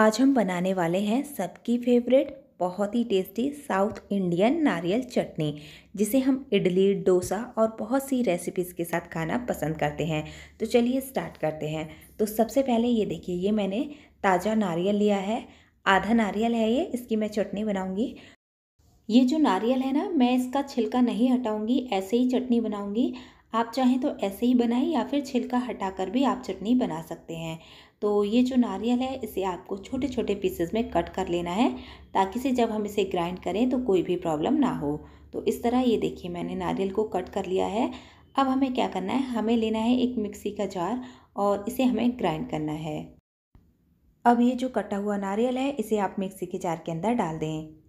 आज हम बनाने वाले हैं सबकी फेवरेट बहुत ही टेस्टी साउथ इंडियन नारियल चटनी जिसे हम इडली डोसा और बहुत सी रेसिपीज़ के साथ खाना पसंद करते हैं तो चलिए स्टार्ट करते हैं तो सबसे पहले ये देखिए ये मैंने ताज़ा नारियल लिया है आधा नारियल है ये इसकी मैं चटनी बनाऊँगी ये जो नारियल है ना मैं इसका छिलका नहीं हटाऊँगी ऐसे ही चटनी बनाऊँगी आप चाहें तो ऐसे ही बनाएं या फिर छिलका हटाकर भी आप चटनी बना सकते हैं तो ये जो नारियल है इसे आपको छोटे छोटे पीसेस में कट कर लेना है ताकि से जब हम इसे ग्राइंड करें तो कोई भी प्रॉब्लम ना हो तो इस तरह ये देखिए मैंने नारियल को कट कर लिया है अब हमें क्या करना है हमें लेना है एक मिक्सी का जार और इसे हमें ग्राइंड करना है अब ये जो कटा हुआ नारियल है इसे आप मिक्सी के जार के अंदर डाल दें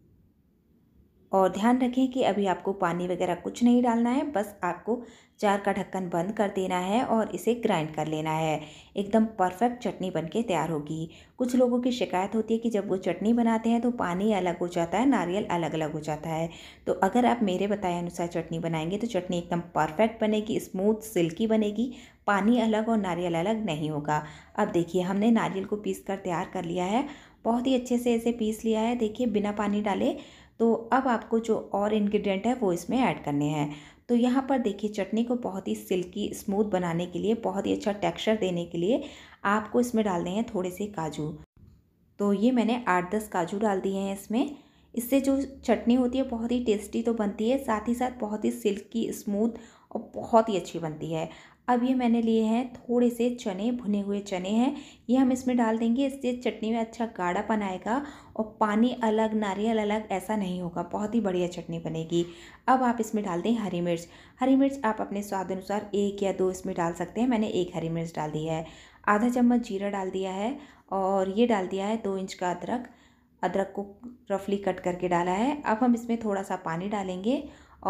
और ध्यान रखें कि अभी आपको पानी वगैरह कुछ नहीं डालना है बस आपको जार का ढक्कन बंद कर देना है और इसे ग्राइंड कर लेना है एकदम परफेक्ट चटनी बन के तैयार होगी कुछ लोगों की शिकायत होती है कि जब वो चटनी बनाते हैं तो पानी अलग हो जाता है नारियल अलग अलग हो जाता है तो अगर आप मेरे बताए अनुसार चटनी बनाएंगे तो चटनी एकदम परफेक्ट बनेगी स्मूथ सिल्की बनेगी पानी अलग और नारियल अलग नहीं होगा अब देखिए हमने नारियल को पीस कर तैयार कर लिया है बहुत ही अच्छे से इसे पीस लिया है देखिए बिना पानी डाले तो अब आपको जो और इन्ग्रीडियंट है वो इसमें ऐड करने हैं तो यहाँ पर देखिए चटनी को बहुत ही सिल्की स्मूथ बनाने के लिए बहुत ही अच्छा टेक्सचर देने के लिए आपको इसमें डालने हैं थोड़े से काजू तो ये मैंने आठ दस काजू डाल दिए हैं इसमें इससे जो चटनी होती है बहुत ही टेस्टी तो बनती है साथ ही साथ बहुत ही सिल्की स्मूथ और बहुत ही अच्छी बनती है अब ये मैंने लिए हैं थोड़े से चने भुने हुए चने हैं ये हम इसमें डाल देंगे इससे चटनी में अच्छा गाढ़ापन आएगा और पानी अलग नारियल अलग ऐसा नहीं होगा बहुत ही बढ़िया चटनी बनेगी अब आप इसमें डाल दें हरी मिर्च हरी मिर्च आप अपने स्वाद अनुसार एक या दो इसमें डाल सकते हैं मैंने एक हरी मिर्च डाल दी है आधा चम्मच जीरा डाल दिया है और ये डाल दिया है दो इंच का अदरक अदरक को रफली कट करके डाला है अब हम इसमें थोड़ा सा पानी डालेंगे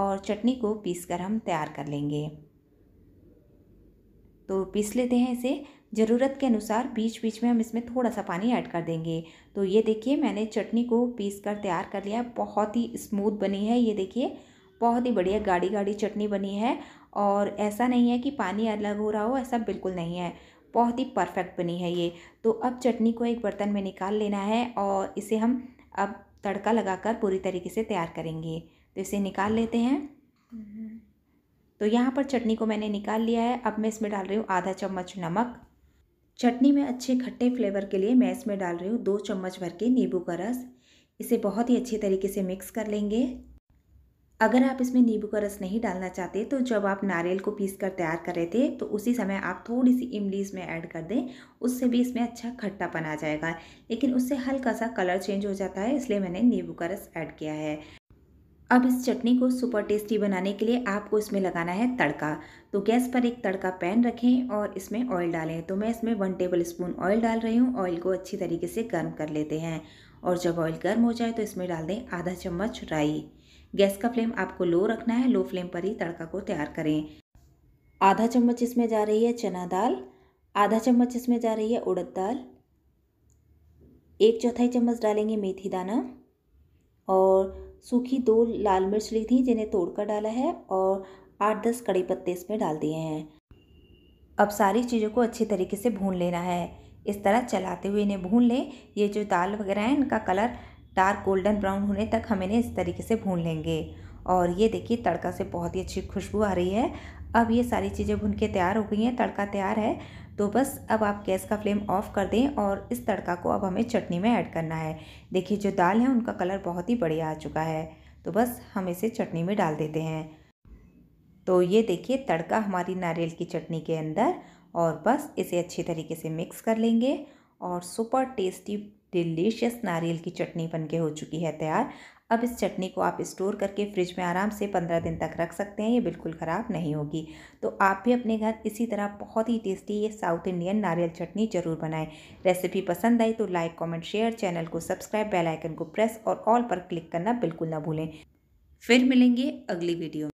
और चटनी को पीस कर हम तैयार कर लेंगे तो पीस लेते हैं इसे ज़रूरत के अनुसार बीच बीच में हम इसमें थोड़ा सा पानी ऐड कर देंगे तो ये देखिए मैंने चटनी को पीस कर तैयार कर लिया बहुत ही स्मूथ बनी है ये देखिए बहुत ही बढ़िया गाढ़ी गाढ़ी चटनी बनी है और ऐसा नहीं है कि पानी अलग हो रहा हो ऐसा बिल्कुल नहीं है बहुत ही परफेक्ट बनी है ये तो अब चटनी को एक बर्तन में निकाल लेना है और इसे हम अब तड़का लगाकर पूरी तरीके से तैयार करेंगे तो इसे निकाल लेते हैं तो यहाँ पर चटनी को मैंने निकाल लिया है अब मैं इसमें डाल रही हूँ आधा चम्मच नमक चटनी में अच्छे खट्टे फ्लेवर के लिए मैं इसमें डाल रही हूँ दो चम्मच भर के नींबू का रस इसे बहुत ही अच्छे तरीके से मिक्स कर लेंगे अगर आप इसमें नींबू का रस नहीं डालना चाहते तो जब आप नारियल को पीस कर तैयार कर रहे थे तो उसी समय आप थोड़ी सी इमली इसमें ऐड कर दें उससे भी इसमें अच्छा खट्टापन आ जाएगा लेकिन उससे हल्का सा कलर चेंज हो जाता है इसलिए मैंने नींबू का रस ऐड किया है अब इस चटनी को सुपर टेस्टी बनाने के लिए आपको इसमें लगाना है तड़का तो गैस पर एक तड़का पैन रखें और इसमें ऑयल डालें तो मैं इसमें वन टेबल स्पून ऑयल डाल रही हूँ ऑयल को अच्छी तरीके से गर्म कर लेते हैं और जब ऑयल गर्म हो जाए तो इसमें डाल दें आधा चम्मच राई गैस का फ्लेम आपको लो रखना है लो फ्लेम पर ही तड़का को तैयार करें आधा चम्मच इसमें जा रही है चना दाल आधा चम्मच इसमें जा रही है उड़द दाल एक चौथाई चम्मच डालेंगे मेथी दाना और सूखी दो लाल मिर्च ली थी जिन्हें तोड़कर डाला है और आठ दस कड़ी पत्ते इसमें डाल दिए हैं अब सारी चीज़ों को अच्छे तरीके से भून लेना है इस तरह चलाते हुए इन्हें भून लें ये जो दाल वगैरह है इनका कलर डार्क गोल्डन ब्राउन होने तक हम इन्हें इस तरीके से भून लेंगे और ये देखिए तड़का से बहुत ही अच्छी खुशबू आ रही है अब ये सारी चीज़ें भुन के तैयार हो गई हैं तड़का तैयार है तो बस अब आप गैस का फ्लेम ऑफ कर दें और इस तड़का को अब हमें चटनी में ऐड करना है देखिए जो दाल है उनका कलर बहुत ही बढ़िया आ चुका है तो बस हम इसे चटनी में डाल देते हैं तो ये देखिए तड़का हमारी नारियल की चटनी के अंदर और बस इसे अच्छे तरीके से मिक्स कर लेंगे और सुपर टेस्टी डिलीशियस नारियल की चटनी बन के हो चुकी है तैयार अब इस चटनी को आप स्टोर करके फ्रिज में आराम से पंद्रह दिन तक रख सकते हैं ये बिल्कुल ख़राब नहीं होगी तो आप भी अपने घर इसी तरह बहुत ही टेस्टी ये साउथ इंडियन नारियल चटनी ज़रूर बनाएं रेसिपी पसंद आई तो लाइक कमेंट शेयर चैनल को सब्सक्राइब बेल आइकन को प्रेस और ऑल पर क्लिक करना बिल्कुल ना भूलें फिर मिलेंगे अगली वीडियो